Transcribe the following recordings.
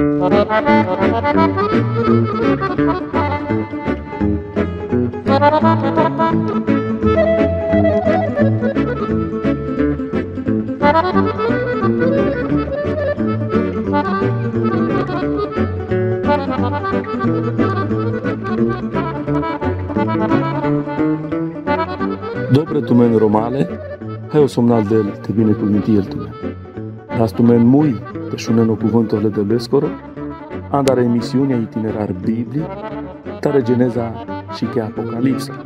Dobre tumen romale, heu somnal del te bine cu el tumen. Las tumen mui, în cuvântul de lescoro, andare emisiunea itinerar biblic, tare geneza și chiar apocalipsa.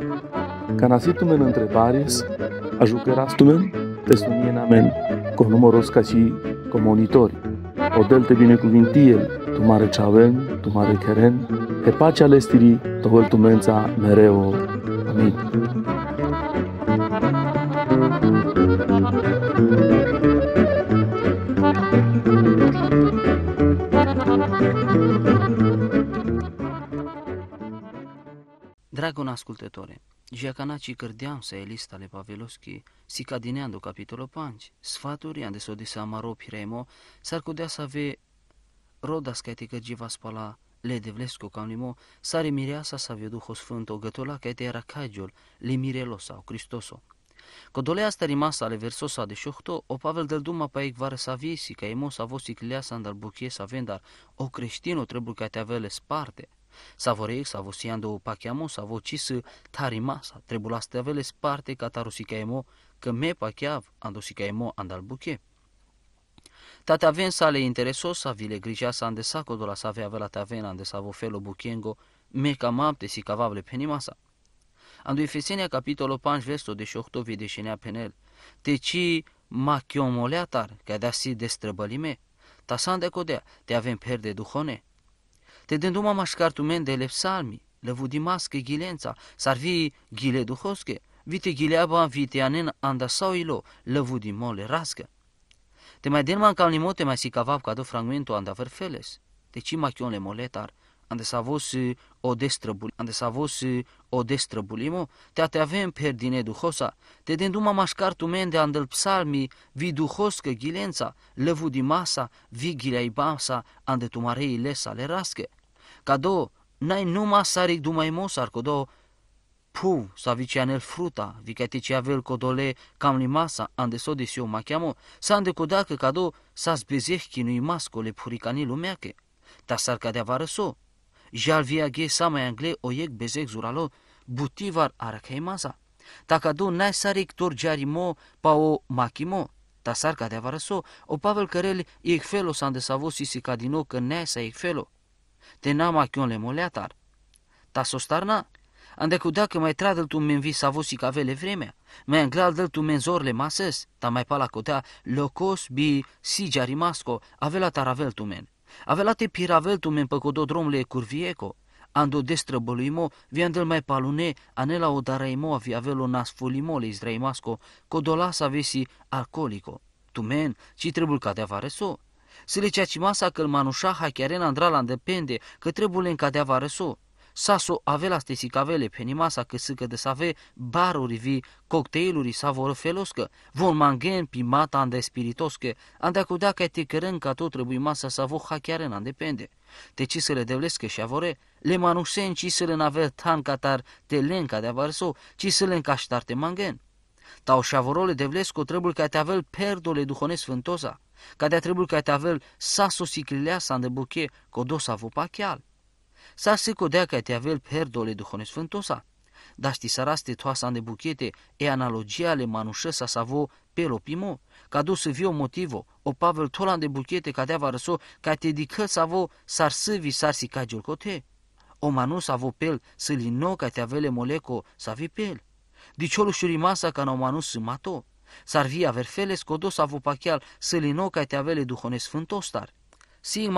Ca nasitumen întrebares, ajucărastumen te amen, cu numărul ca și comunitori. O delte binecuvintie, tu mare ceaven, tu mare cheren, pe pacea lestirii, tu tumența mereu. Amin. ascultătore, Giacanacii să elista le Paveloschi, si cadineando capitolo 5, sfaturi ande sodisa amaro piremo, s-ar codea să ave roda ca te cărgiva spala, le devlesco cam limo, ar mireasa să ave duho sfânto, gătola ca era cagiol, le mirelosa, o Cristoso. Codole asta rimasa ale versosa de șohto, o Pavel del Duma vară să vie si ca emos avos icleasa andar buchie sa vendar, o creștino trebuie ca te avele sparte, Savoreic, savosiando pachiamo, savocis tarimasa, la stavele sparte catarusicaemo, că me pachiav, andosicaemo andalbuche. tate ven sa le interesos sa vile grija sa ande saco do la vela avela taven ande vo felo buchengo, me camapte si cavable penimasa. Andu Efesenia capitolo 5 verso 18 vedeșenea penel. te Deci tar că da si destrăbălime, ta s codea, te avem perde duhone, te de le psalmi, lăvudimască ghilența, s-ar fi ghile duhoske, vite ghileaba le vudi mole rască. Te mai denman calnimote mai si cavap ca do fragmento andaverfeles, te ci machion le moletar, andesavosi odestrăbul, o odestrăbulimo, te ate avem din duhosa, te dendu ma mașcar tu mende andel psalmi, vi că gilența lăvu di masa, vi i basa, ande tu marei lesa le rasche. Cado, nu ai numai saric dumai mosar, codo, pu sa anel fruta, vicate ce avel codole, cam masa ande so de ma chiamo, sa ande codacă cado, sa zbezeh chinui le puricani lumeache. Ta sarca de avară so, jalvia ge samay angle o yek bezek zuralo buti var arakay masa. Taka du nesarik tur jari mo pa o makimo. Ta sar ka devara so, o Pavel Karel ik felo san de savo si si kadino ka nesa ik felo. Te nama kion le moleatar. Ta so starna, ande ku dacă mai tradel tu men vi savo si ka vele vremea, mai anglal del tu men zor le masas, ta mai pala kota locos bi si jari masko avela taravel tu men. Avelate tu men păcodo drumle curvieco, ando destrăbăluimo, viandel mai palune, anela o daraimo aviavelo nas folimole izdraimasco, codolas avesi Tu Tumen, ci trebuie ca de so? Să le ceacimasa că-l manușa chiar în andrala îndepende, că trebuie în cadea varăso saso avela stisicavele pe nimasa căsâcă de ve baruri vi, cocktailuri vor feloscă, vor mangen pimata ande spiritoscă, ande cu dacă te cărân ca tot trebuie masa ha chiar în depende. Te le devlescă și avore, le manusen cisele le naver tan catar te lenca de avarso, cisele le încaștar te mangen. Tau șavorole devlesco trebuie ca te avel perdole duhone sfântosa, ca de trebuie ca te avel saso siclilea sa îndebuche codosa vopachial. Să se codea că te avel perdole duhone sfântosa. să raste toasa de buchete e analogia le manușă sa savo pe lopimo, ca du să o motivă, o pavel tolan de buchete ca dea răsă, ca te dică savo sar sâvi sar si cagiul cote. O manu savo pel să lino ca te avele moleco savi pel. Diciolu șurimasa ca n-o manu să sâmato, sar a verfele scodo savo pachial să lino ca te avele duhone sfântostar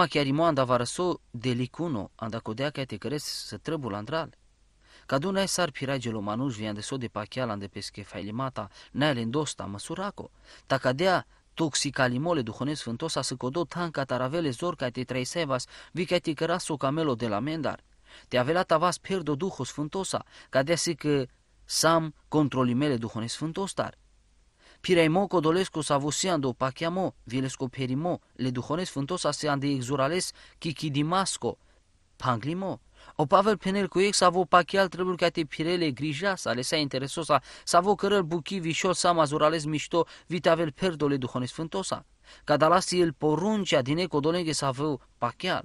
chiar anda che de licuno, delicuno da codea che te cres să trebuie la andral. Caduna e sar piragelo manuș vi de so de pachial, de pesche failimata, neale indosta măsuraco, toxica toxicalimole duhone sfântosa să codo tanca taravele zor ca te traisevas, vi ca te o camelo de la mendar. Te avela tavas perdo duhos fântosa, cadea si că eh, sam controlimele fântos tari. пиреймо кодолеску савусианду пакямо вилеску перимо ледухонес фунтос асианди экзуралес кикидимаско панглимо о павел пенелкуек саво пакиал трибулкати пиреле грижас алеса интересоса саво кырыл буки вишо самаз уралес мишто витавел пердо ледухонес фунтоса кадалас ил порунча дине кодолеге саво пакиал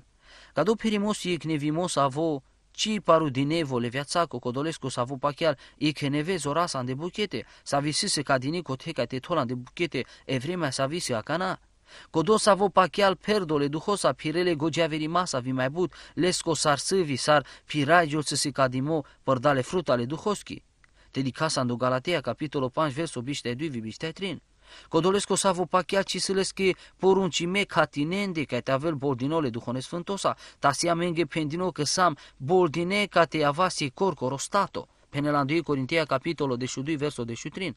кадо перимос екневимо саво Ci paru din vole viața codolescu s-a avut pachial, e că ne vezi orasa de buchete, s-a visise ca din icoteca te tolan de buchete, e vremea s-a visi acana. Codo s-a avut pachial perdole, duhosa pirele, gogea verimasa, vi mai but, lesco sar sâvi, sar piragiul să se cadimo, părdale frutale duhoschi. Te dica casa în Galatea, capitolul 5, versul 22, 2, Կոդոլես քո սավ ոպակյաչի սլեսկի պորունչի մեկ հատինենդի կայտ ավել բորդինոլ է դուխոնես ֆնտոսա տասիա մենգե փենդինո te բորդինե կատեավասի կորկորոստատո Penelându Corintia, capitolul de 2, versul de 3.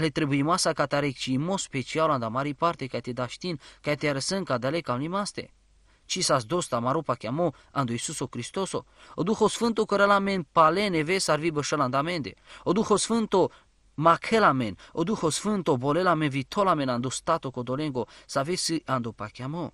le trebuie masa catarec și imo special anda mari parte ca te daștin, ca te arăsân ca dale cam limaste. Ci s-as dosta marupa chiamo andu Iisuso Cristoso. O Duho Sfânto care la men pale neve sarvi bășăl andamende. O Duho Sfânto Ma che o Duho Sfânto, bolelame, men ando stato codolengo, să avesi ando pachiamo.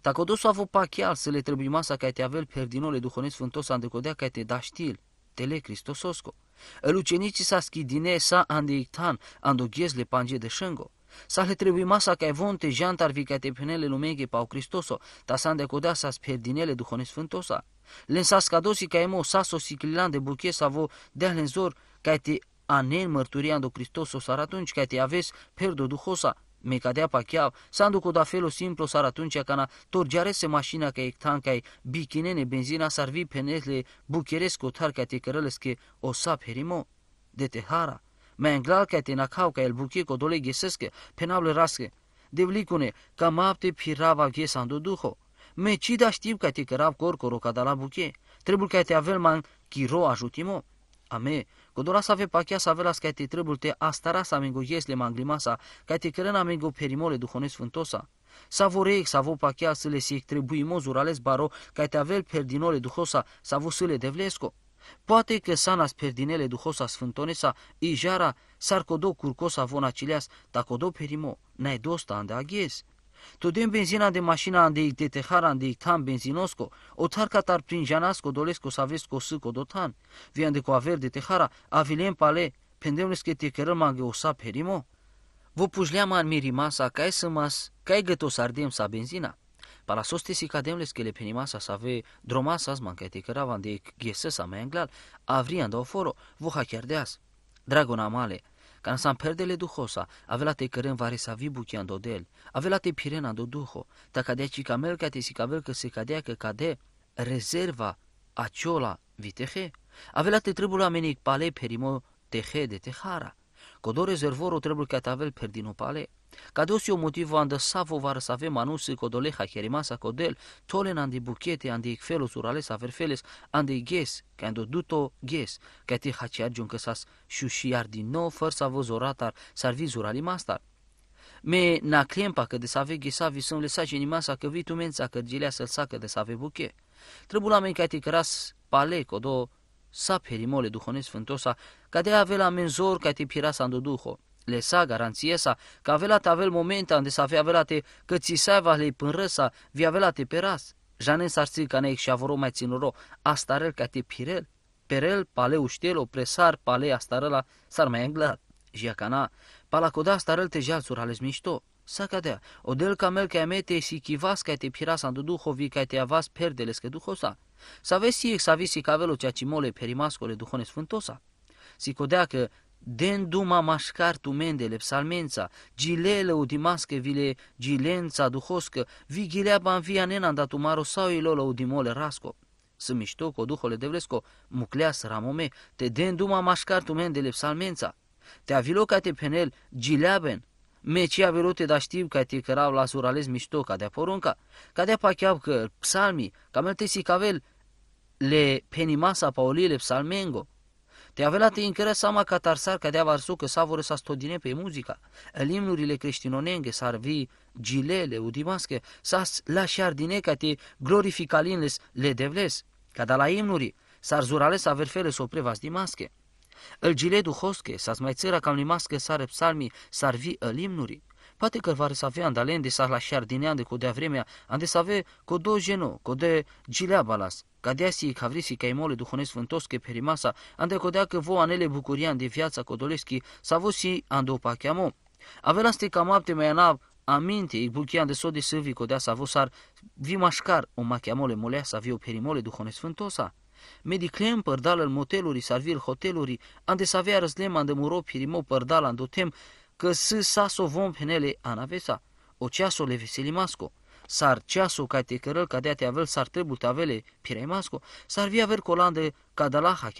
Dacă dosu avu pachial, să le trebuie masa ca te avel perdinole duhonesc sfântos, codea ca te da știl, tele Cristososco. El ucenici sa schidine sa andeictan, andu le pange de șângo. Sa le trebuie masa ca evonte jantar vi ca te penele lumege pau Cristoso, ta sa codea sa perdinele duhonesc sfântosa. Len sa scadosi ca emo sa sosiclilan de buche sa vo dea lenzor, ca te aneen mărturiando Cristoso sar atunci ca te aves perdo duhosa, me cadea pa chiav, sandu coda felo simplu sar atunci cana torgiarese mașina ca ectan ca bikinene benzina sar vi penesle bucheresco tar ca te cărăles că o sap herimo, de te hara, mai înglal ca te nacau ca el buche codole ghesescă, penable rască, devlicune, cam apte pirava ghesandu duho, me cida știu ca te cărav corcoro ca da la buche, trebuie ca te avel man chiro ajutimo, a me, Kod orasa ve pakia savelas kaj ti trebulte astaras amigo yesle manglimasa, ca te keren amigo perimole duhone sfântosa. Savoreic, savo pakia sile trebui mozur urales baro, ca te avel perdinole duhosa, să le devlesco. Poate că sanas perdinele duhosa sfântonesa, ijara, sarcodo curcosa vonacileas, tacodo perimo, n-ai dosta ande aghies. To benzina de mașina de de teharan de tan benzinosco, o tarca tar prin janasco dolesco savesco sâco dotan, vian de coaver de tehara, avilem pale, pendemnesc că te cărăm mange o sa perimo. Vă pujleam an mirimasa, cae ca cae gătos ardem sa benzina. Para soste si cademles que le penimasa sa ve dromasa zman cae te căravan de ghesesa mai anglal, avrian da o foro, voha chiar as. Dragon amale, Quand s'en perdele duhosa, avela te cărân vare sa vibuchian do del, avela te pirena do duho, ta cadea ci camel ca te si cavel că se cadea că cade, rezerva aciola vitehe, avela te trebuie amenic pale perimo tehe de tehara, codore zervoro trebuie că tavel perdino pale, Cadosio motivo anda savo var save manusi codoleha cherimasa codel, tolen andi buchete, andi icfelos urales averfeles, ghes ges, cando duto ges, ca te că argiun sas șușiar din nou, făr să vă zoratar, s-ar vi zurali mastar. Me na clempa că de să ave ghesavi sunt lăsați inima să că tu mența că gilea să-l sacă de să ave buche. Trebuie la men ca te cras pale, codo, sap herimole duhonesc sfântosa, ca de avea la menzor ca te pirasa în duho lăsa garanție sa, că avea la avea momente unde să avea velate că va le pânrăsa, vi velate pe ras. Janen s-ar ca neic și avoro mai ținuro, astarel ca te pirel, perel, paleu ștelo, presar, palei astarela, s-ar mai înglat. Jiacana, palacoda astarel te jalțuri ales mișto, Sacadea, odel camel că mete si kivas ca te piras andu duhovi ca te avas perdeles că duhosa. Să vezi si ex avisi cavelo cea mole perimascole duhone sfântosa. Si codea că Den duma tu mendele, psalmența, gilele udimască vile, gilența duhoscă, vigilea banvia tu maro sau ilolo udimole rasco. Să mișto cu duhole de vlesco, mucleas ramome, te den duma tu mendele, psalmența. Te avilo ca te penel, gileaben, Mecia velote da știu că te cărau la surales mișto ca de porunca, ca de pacheau că psalmii, ca melte cavel, le penimasa paulile psalmengo încără avelate interesama ca Tarsar cadea varsu că vor să stodine pe muzica, limnurile creștinonenge s-ar vi gilele udimasche, sas la șardine ca te linles le devles, ca da la imnuri, s-ar zurale să verfele s-o prevas dimasche. Îl gile duhosche, s-a mai țăra cam limasche s-ar psalmii, s-ar vi limnurii. Poate că va avea andale de sa la șardinean de a vremea, ande să două genu, cu de gilea balas. Cadea ca vrisi ca imole duhonesc vântos că perimasa, ande dea că vo anele bucurian de viața codoleschi, și ande si ando Avea la stica apte mai anav, aminte, igbuchian de sodi sâvi codea sa vo sar, vi mașcar o machiamole molea sa vi o perimole duhonesc vântosa. Mediclem părdal în moteluri, sarvil hoteluri, ande avea răzlem, ande muro pirimo părdal, ando tem, că să s-o vom penele anavesa, o ceaso le veselimasco, sar ceaso ca te cărăl ca dea te avel sar trebuie te avele piremasco, sar via ver colandă ca de la s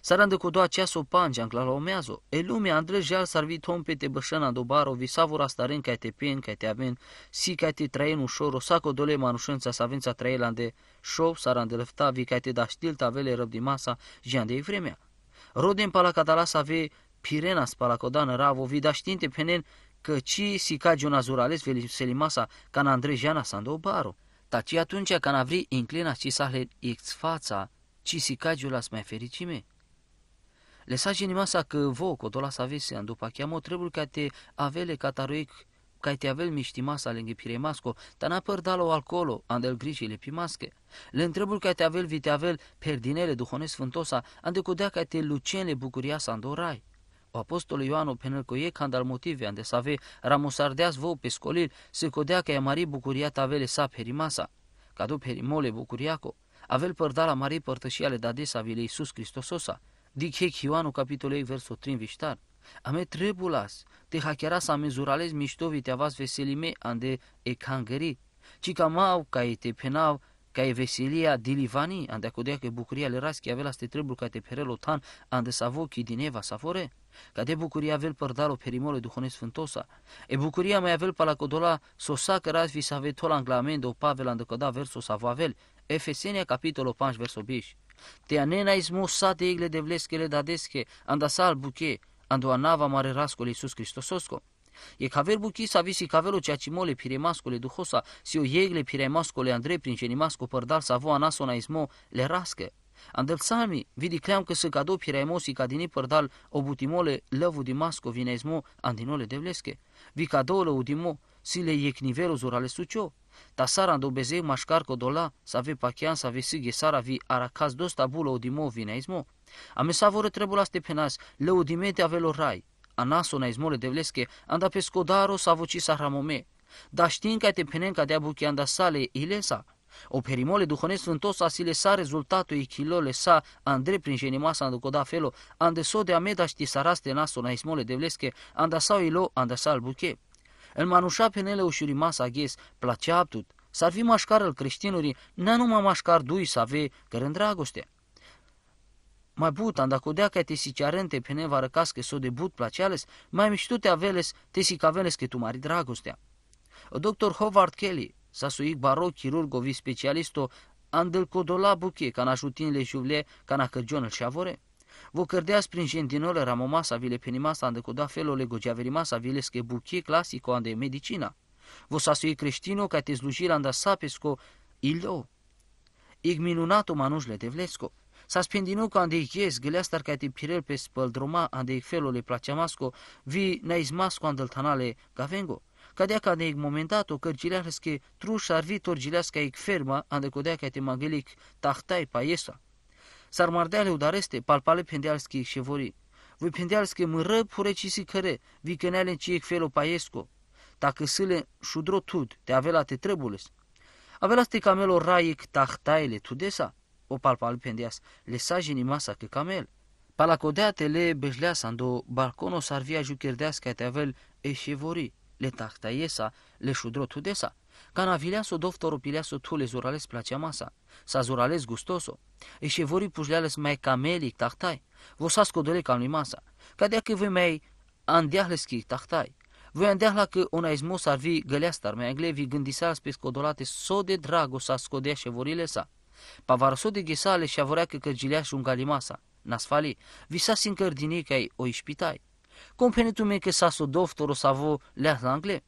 Sar andă cu doa ceaso pange în clala omeazo, e lumea andră jal sar vii tom pe te bășana dobaro, vi savura staren ca te pen, ca te aven, si ca te traien ușor, o saco dole manușânța sa vența trailande, șov sar andă lăfta, vi ca te da știl tavele răbdimasa, jean de vremea. Rodem pala catalasa ve pirena spalacodană ravo vida știinte penen căci si cagi un azurales selimasa can Andrejana sando baro. Taci atunci can avri inclina ci sahle ex fața, ci si ca as mai fericime. Lăsați inima sa că vo codola sa vesea, după cheamă, trebuie ca te avele cataroic, ca te avel miștimasa lângă piremasco, dar n-a părdalo alcolo, andel grijile pimasche. Le întrebul ca te avel vite avel perdinele duhone sfântosa, cudea ca te lucenele bucuria sa andorai. Apostolul Ioanu, pentru că e candal motive, unde să ave ramusardeas vou pe scolil, se codea că e mari bucuria tavele sa perimasa, ca după perimole bucuriaco, avel părda la mari părtășiale dade desa vile Iisus Hristososa, dic Ioanu capitolul versul 3 viștar. Ame trebulas, te hachera să amezurales miștovi te avas veselime ande e cangări, ci ca mau ca e te penau ca e veselia dilivani, ande acodea că bucuria le ras, că avea la ste trebul ca te perelo tan, ande sa vochi din eva sa fore? Ca de bucuria avea părdaro perimole duhone sfântosa? E bucuria mai avea palacodola codola sosa că ras vi sa ave tol anglamen de o pavel ande coda verso sa vavel? Efesenia capitolo 5 verso 10. Te anena izmo sa de igle de vleschele dadesche, anda sa al buche, ando anava mare rascole Iisus Hristososco. E caver buki sa visi caverul cea ci mole piremascole duhosa, si o iegle piremascole andre prin ce nimasco părdal sa voa nasona ismo le rască. Andel sami, vidi cleam că se cadou piremosi ca din părdal o butimole lăvu di masco vine ismo andinole de vlesche. Vi cadoule udimo, si le iec nivelul zurale sucio. Ta sara ando bezei mașcar codola, sa ve pachean, sa ve sighe sara vi aracaz dos tabula udimo vine ismo. Ame sa vor trebuie la stepenas, le udimete avelor rai ανάσονα εις μόλι δε sa αντα sa αβουτσίσα Da Τα știinca te penenca de abuchi anda sale ilesa. O perimole duhonesc sfântos asile sa rezultatul ichilole sa andre prin jenima sa anducoda felo, ande so de ameda ști saraste naso na de devleske, anda sau ilo, anda sa buke, El manușa penele ușuri masa ghes, placea aptut, s-ar fi mașcar al creștinurii, n-a numai mașcar dui să ave, că în dragoste. Mai butan, dacă că te si cearente pe nevarăcas că s-o but placeales, mai mișto te aveles, te si caveles că tu mari dragostea. O doctor Howard Kelly, s-a suic baroc chirurgovi specialisto, andel codola buche, ca nașutinile juvle, ca nacărgionul și avore. Vă cărdeas prin jendinole ramomasa vile penimasa ande coda felole gogeaverimasa vile sche buche clasico ande medicina. Vă s-a suic creștino ca te slujila andă sapesco ilo. Ig o manușle de vlesco. Sa spindinu ka ande ies, geleastar ka ti pirel pe spăl unde e felul le masco, vi naizmasco andel tanale gavengo. Cadea ca de momentato că gileas că truș ar vitor gileas ca ferma ande codea ca te mangelic tahtai paiesa. ar mardeale udareste palpale pendealski șevori. Voi pendealski mără si căre, vi căneale în e felul paiesco. Dacă sile șudro tud, te avea la te trebules. Avea la te camelo raic tahtaile tudesa, o opalpal pendias, le sa ni masa ke kamel. Palakodea te le bejleasa do balkono sarvia jukerdeas ca te avel e shevori, le iesa, le shudro tudesa. o doftoro pileaso tu le zurales placea masa, sa zurales gustoso. E shevori pujleales mai camelic tahtai, vosas codole cam masa, ca dea că voi mai andeahleschi tahtai. Voi îndeahla că onaismos ar vi găleastar, mai anglevi gândisar pe scodolate so de drago sa scodea șevorile sa de ghisale și avorea că și un galimasa. Nasfali, sin cărdinei că ai o ișpitai. meu că s-a doftor o savo la angle.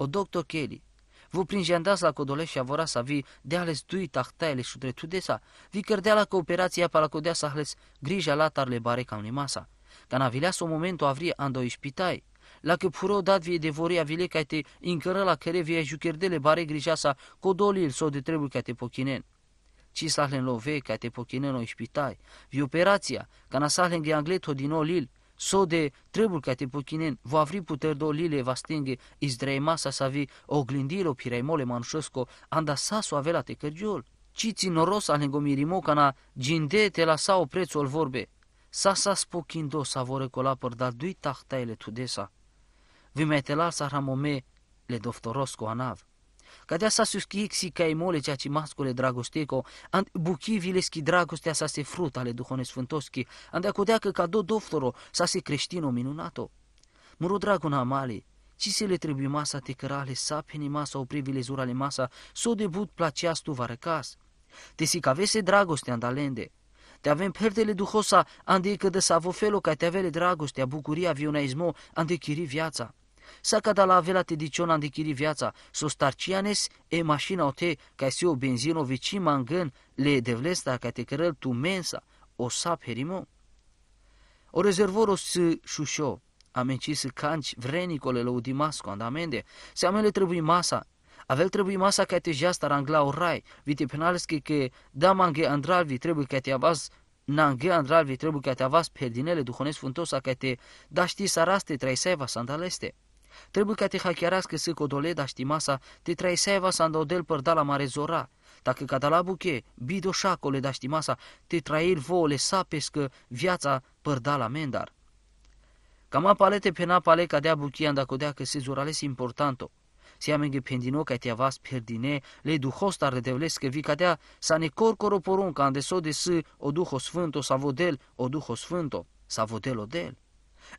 O doctor Kelly, vă prinjandas la codole și avora să vi de ales dui tahtaile și dretu de sa, vi cărdea la cooperația pe la codea să ales grija la tarle bare cam limasa. Canavileas o momentul avrie ando ispitai. la că puro dat vie de voria vile ca te încără la care vie jucherdele bare grija sa codolil sau de trebuie ca te pochinen love ca te pokineno ispitai, vi operația, na le geangleto din olil, so de trebul ca te pochinen, va avri puter do lile va stinge, izdraima sa savi oglindilo pireimole manșesco, anda sasu avela te cărgiol. ți noros ca na ginde gindete la o prețul vorbe. Sa sa spochindo sa vor colapăr, dar dui tahtaile tudesa. Vi metela sa ramome le doftorosco anav. Cadea sa suschiexi ca imole cea ce mascule dragosteco, and schi dragostea sa se frut ale duhone sfântoschi, de acodea că cadou doftoro sa se creștino minunato. Măru drago na ci se le trebuie masa te cărale sapeni masa o privile le masa, so debut placeas tu varăcas. Te si cavese dragostea andalende, te avem perdele duhosa, ande că de savo felo ca te avele dragostea, bucuria, vionaismo, ande chiri viața să la avela te diciona ndikiri viața, so starcianes e mașina o te, ca se o benzino vici mangân le devlesta ca te cărăl tu mensa, o sap herimo. O rezervor o să șușo, amenci să canci vrenicole lăudimasco andamende, se amele trebuie masa, Avel trebuie masa ca te jasta rangla o rai, vite penales că că da mange andralvi trebuie ca te avaz nange andralvi trebuie ca te avaz perdinele duhonesc funtosa ca te da știi saraste traiseva sandaleste. Trebuie ca te hacherească să codoleda știmasa, te traiseva să îndodel părda la mare zora. Dacă ca la buche, bido șacole da știmasa, te trail voole sapescă viața părda la mendar. Cama palete pena pale cadea buchian dacă dea că se zurales importanto. Se amenge pendino ca te avas perdine, le duhos dar de devlesc vi cadea sa ne corcoro porunca ande so de s o duho sfânto sa vodel o duho sfânto sa vodel del.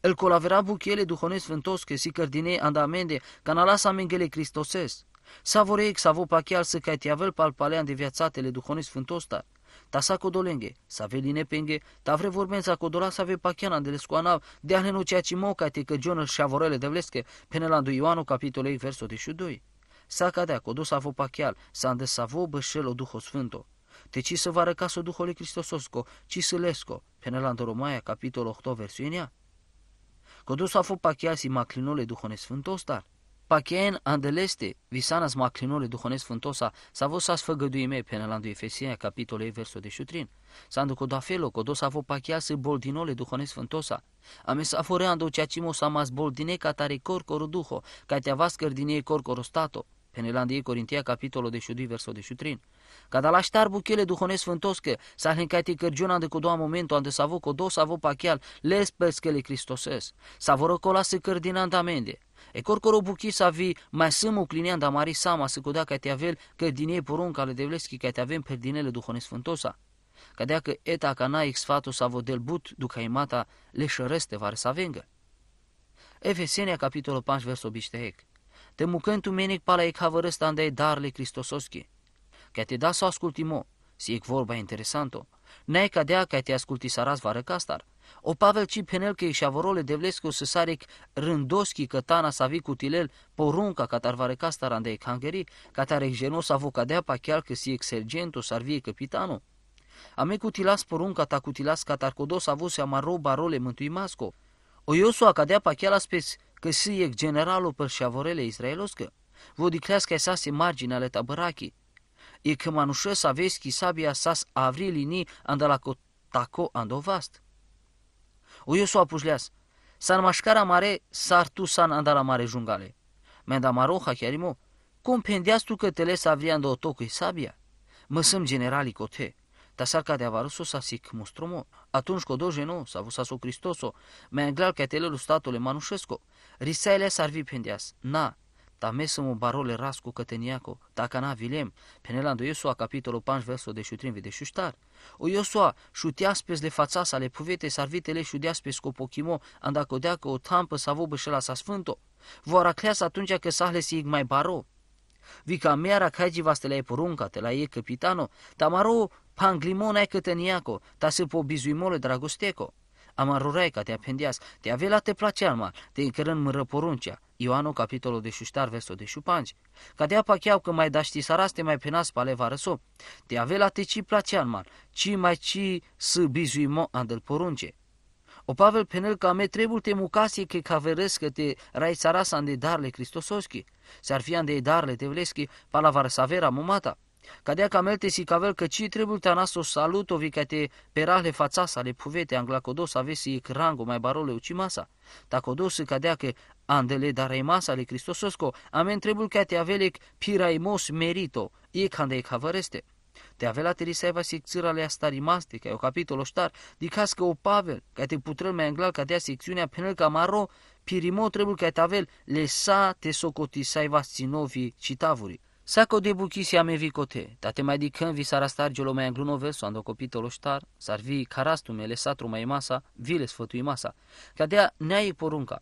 El colavera buchele duhonesc sfântos că si cărdinei andamende, lasa mengele cristosesc. Savoreic, savo pachial să caitiavel palpalean de viațatele duhovnesc sfântostar. Ta sa codolenge, sa veline penge, ta vre vorbența codola sa ve pachiana de lescoanav, de nenu ceea ce moca te căgionă și avorele de vlescă, penelandu Ioanu capitolei versul 82. Sa cadea, codo sa vo pachial, sa ande sa bășel o duho sfânto. Te ci să vă arăca să duhole Cristososco, ci să lesco, penelandu Romaia capitolul 8 versiunea. Κοντός αφού πακιάσει μακλινόλε του χωνές φυντόστα. Πακέν αντελέστε, βυσάνας μακλινόλε του χωνές φυντόσα, σαβό σας φεγγεντουημέ πέναλαν του Εφεσία, καπίτολε βέρσο de σουτρίν. Σαν το κονταφέλο, κοντός αφού πακιάσει μπολτινόλε του χωνές φυντόσα. Αμες αφορέαν το τσιατσίμο σαμας μπολτινέ καταρικόρ κοροδούχο, κατεβάσκερ δινέ κορκοροστάτο. Penelandii Corintia, capitolul 82, versul de șutrin. da la ștar buchele duhonesc sfântoscă, s-a hâncati cărgiuna de cu doua momentul, unde s-a cu două s-a pachial, pe spescele cristoses, s-a vorocola să în amende. E corcoro buchi să vii mai sâmu clinean da mari sama să coda ca te avel că din ei porunca le devleschi că te avem perdinele duhonesc sfântosa. Ca dea că eta cana ex fato sa del delbut duca imata le șăreste var să vengă. Efesenia capitolul 5 versul biștehec. Te tu menic pala e kavărăstanda e darle Cristososchi, Că te da să asculti mo, si e vorba interesanto. Ne ca dea că te asculti saraz vară castar. O Pavel ci penel că și avorole devlescu să saric rândoschi că tana să cu tilel porunca că tar vară castar ande e cangeri, ca avu că avocadea pa chiar că si e sergento sarvie capitano. Ame cutilas porunca ta cutilas catarcodos avuse amaro barole mântui masco. O a cadea pa chiar la spes că si e generalul părșavorele israeloscă, vă diclească să se margine ale tabărachi, e că manușă să aveți sabia sas avrilini andalaco taco andovast. Uiu s-o apușleas, san mașcara mare sar tu san la mare jungale, menda maroha chiar imo, cum pendeas tu că te les avri sabia, mă sunt generalii cote. te de sa sic mostromo. Atunci vusa savusaso Cristoso, me englal telelu statole manușesco, risaile sarvi pendeas, na, o barole rasco căteniaco, na vilem, penelando Iosua capitolo 5 verso de șutrin de șuștar. O Iosua șutias pe le fața le puvete sarvitele șudeas pe scopochimo, andacodeacă o tampă savo bășela sa sfânto. Voaracleas atunci că sahle sig mai baro mera kaji vas te la e porunca, te la e capitano, tamaro panglimona e cătăniaco, ta se po bizuimole dragosteco. Amarurai ca te apendias, te avela te place alma, te încărând mără poruncea. Ioanu, capitolul de șuștar, verso de șupanci. Ca de apa cheau că mai daști saras, te mai penas pale vară răso. Te avela te ci place alma, ci mai ci să bizuimo andel porunce. Պապավել փենել կամետրեբուլ թե մուկասի կե քավերես կե թե ռայցարասան դե դարլե քրիստոսոսկի Սարֆիան դե դարլե տևլեսկի պալավարսավերա մոմատա Cadea camelte si cavel că ci trebuie anas o salut ovi ca te perale fața sa le puvete anglacodos avesi rango mai barole ucimasa. Tacodos cadea că andele dar masa le Cristososco, amen trebuie că te avelec piraimos merito, e cande e cavareste. Te avea la terisaiva secțirea alea starimaste, ca o capitolul ștar, dicas că o pavel, ca te putrăl mai înglal, ca dea secțiunea penel ca maro, pirimo trebuie ca avea, lesa te socoti socotisaiva sinovi citavuri. Sako de buchisi ame vicote, te mai dicăm vi s-ar astar gelo mai angluno verso ando copitolo ștar, s-ar vi carastume le mai masa, vi le sfătui masa, ca dea neai porunca,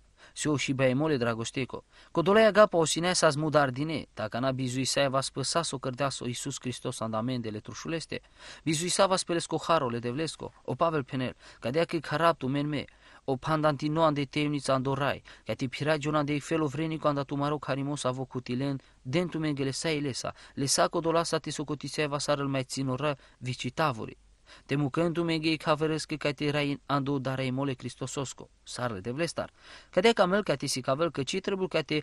și mole dragosteko. Kodolea gapa osinea sa zmudar dine, dacă n-a bizuisa va spăsa să o cărdeasă Iisus Hristos andamendele trușuleste, bizuisa va spelesko harole de vlesco, o Pavel Penel, ca dea că caraptul men me, o pandantinoan de temnița dorai, ca te piragionan de felul vrenico andatumaro carimos avocutilen, dentu mengele sa ilesa, lesa kodolasa te socotisea va sarăl mai ținora vicitavurii. Temucându-me caverescă ca te rai andu ai mole Cristososco, sarle de vlestar. de camel ca te sicavel că ci trebuie ca te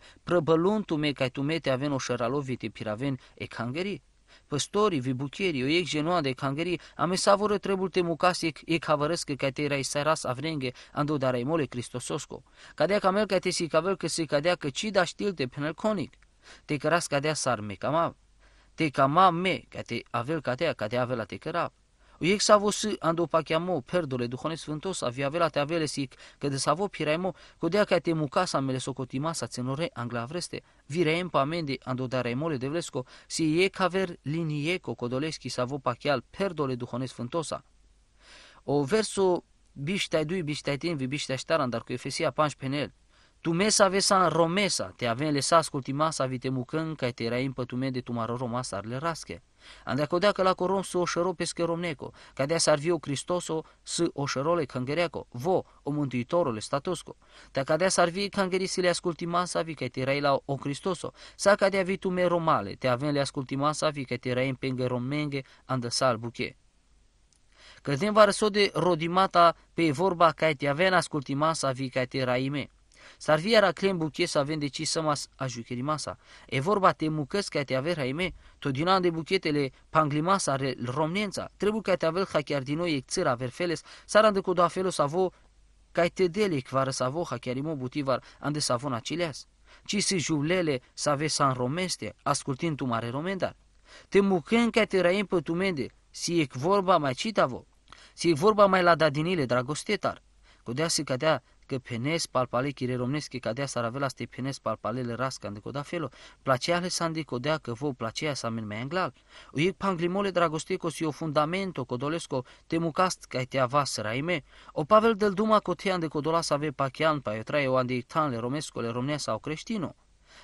me ca tu mete aven o șeralovite piraven e cangeri. Păstorii, vibucherii, o iec genoa de cangeri ame savoră trebuie te mucasic e cavărăscă că te rai saras avrenge andu ai mole Cristososco. de camel ca te sicavel că se cadea că ci da știlte penel conic. Te căras cadea sar camav. Te cama me, ca te avel catea, ca te avela te cărav. U exavosu andopakiamo perdole duhone sfântos aviavela te avelesic că de savo piraimo codea că te mucasa mele socotima sa țenore anglavreste vireem pamende mole de vlesco si e caver linieco codoleschi savo pachial perdole duhone sfântosa o verso biștai dui biștai vi biștai ștaran dar cu efesia panș penel tu mesa vesa romesa, te avem lăsat cultimasa vite mucăn, ca te erai împătume de tumaro romas arle rasche. Andacodea că la corom să oșăro pesche romneco, ca de s-ar viu Cristoso să oșărole cangăreaco, vo, o mântuitorule statosco. Te ca de s-ar vii cangării să le asculti masa vi că te erai la o Cristoso, sa ca de avi tu me romale, te avem le asculti masa vi că te erai în pengă romenge, andăsal buche. Cădem va răsode rodimata pe vorba ca te avem asculti masa vi că te erai me. S-ar fi iar aclem să avem decis să mas ajucheri masa. E vorba te mucăs ca te aver haime, an de buchetele panglimasa are romnența, trebuie ca te avea ha chiar din noi țăra aver feles, s-ar cu doa să vă, ca te dele să vă ha chiar imo butivar, ande savon acileas. Ci si juvlele să ave să înromeste, ascultind tu mare romendar. Te mucăm ca te raim pe mende si e vorba mai vă, si e vorba mai la dadinile dragostetar. Cu dea si cadea că penes palpale chire că cadea saravela ste penes palpalele rascan de placea le s-a codea că vă placea să amin mai anglal. Ui panglimole dragoste si o fundamento codolesco te mucast ca te avas raime, o pavel del duma cotean de codola să ave pachean pa etrae o andictan le romesco le romnea sau creștino.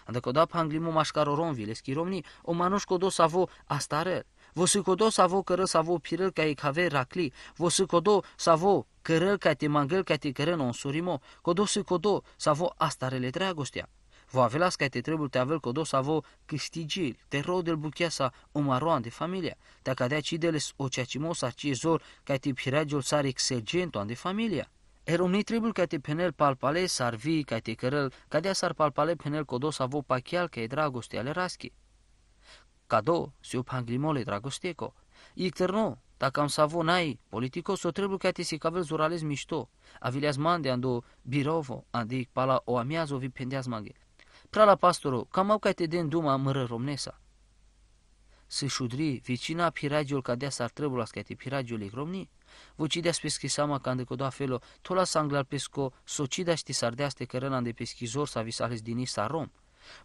Dacă da panglimu mașcaro romvi, romni, o manușco do vă astarel. Vosikodo savo vă savo pirë ka i racli, rakli, să savo kërë ca te mangel ca te kërë non surimo, kodo sikodo savo astarele dragostea. Vă avelas ca te trebuie te avel codo să vă câștigi, te rog del bucheasa umaroan de familia. Te cadea deles o ceacimos arcie zor ca te piragiul sar exergentoan de familia. Er omni trebuie ca te penel palpale sar vii ca te cărăl, cadea sar palpale penel codo să vă pachial ca e dragoste ale raschi. Cadou, siu panglimole, dragosteko. Ikterno, dacă am savo nai, o trebuie că te sicavel zurales mișto. Avileaz mande ando birovo, andic pala o amiazo vi pendeaz mange. la pastoro, cam au ca te den duma mără romnesa. Să șudri, vicina piragiul ca deas ar trebui la scate piragiul romni. Vocideas pe schisama ca îndecoda felo, tola sanglar pesco, socida ști sardeaste cărăna de peschizor sa visales din isa rom.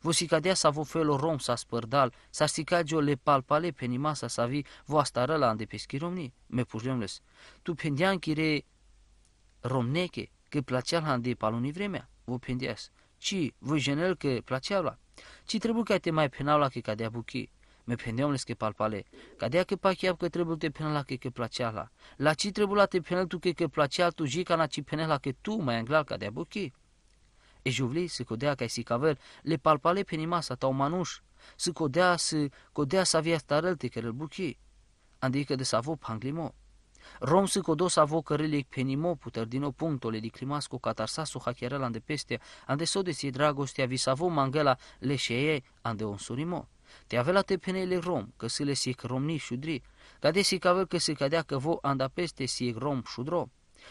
Vosicadea să vă felo rom să spărdal, sa sticagio le palpale pe nima să sa vi voasta răla ande peschi romni, me pujlemles. Tu pendean chire romneche, că placea la ande paluni vremea, vo pendeas, ci vă jenel că placea la. Ci trebuie că te mai penau la că cadea buchi, me pendeam le că palpale, cadea că pachia că trebuie te penal la că că placea la. La ci trebuie la te penel tu că că placea tu jica na ci penal la că tu mai anglar cadea buchi. Ežuvlej se kodea kaj si kaver, le palpale sa tau manush, se kodea se kodea sa via tarel te kerel buki. Andike de savo panglimo. Rom se kodo savo cărelec penimo puter din o punctole catarsa climasco catarsasu hacherelan de peste, ande si dragostea vi savo mangela leșeie ande onsurimo. Te avea la te penele rom, că se le sic romni șudri, cade si caver că se cadea că vo anda peste sic rom șudro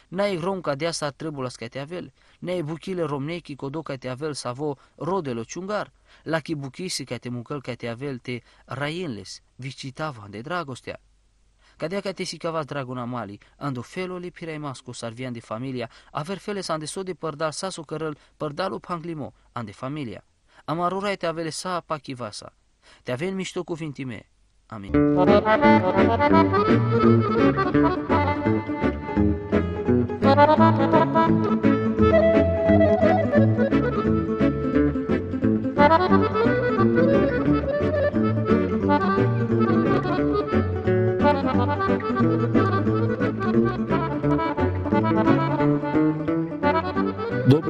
nai rom asta trebuie trebulas te avel, nai bukile romneki kodo te avel savo rodelo ciungar, buchisi bukisi te muncăl te avel te raienles, vicitavan de dragostea. Cadea te si cavas dragon amali, ando pirai masco sarvian de familia, aver feles ande so de părdal so cărăl părdalu panglimo, ande familia. Amarura te avele sa pachivasa. Te avem mișto cuvintime. Amin. Dobre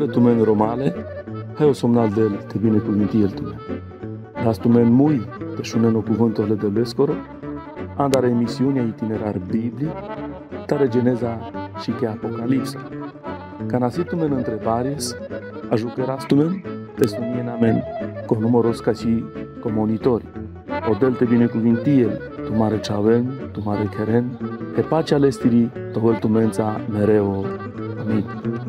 tu men romale, o somnal del te minti el tu men. Las tu men mui, te șuneno cuvânturile de lescoro, andare emisiunea itinerar biblii, tare geneza și que Apocalipsa. Când así tumen întrebares, ajucăras tumen te în amen, cu numărul ca și O del te binecuvintie, tu mare ceaven, tu mare cheren, pe pacea lestirii, tohăl tumența mereu. Amin.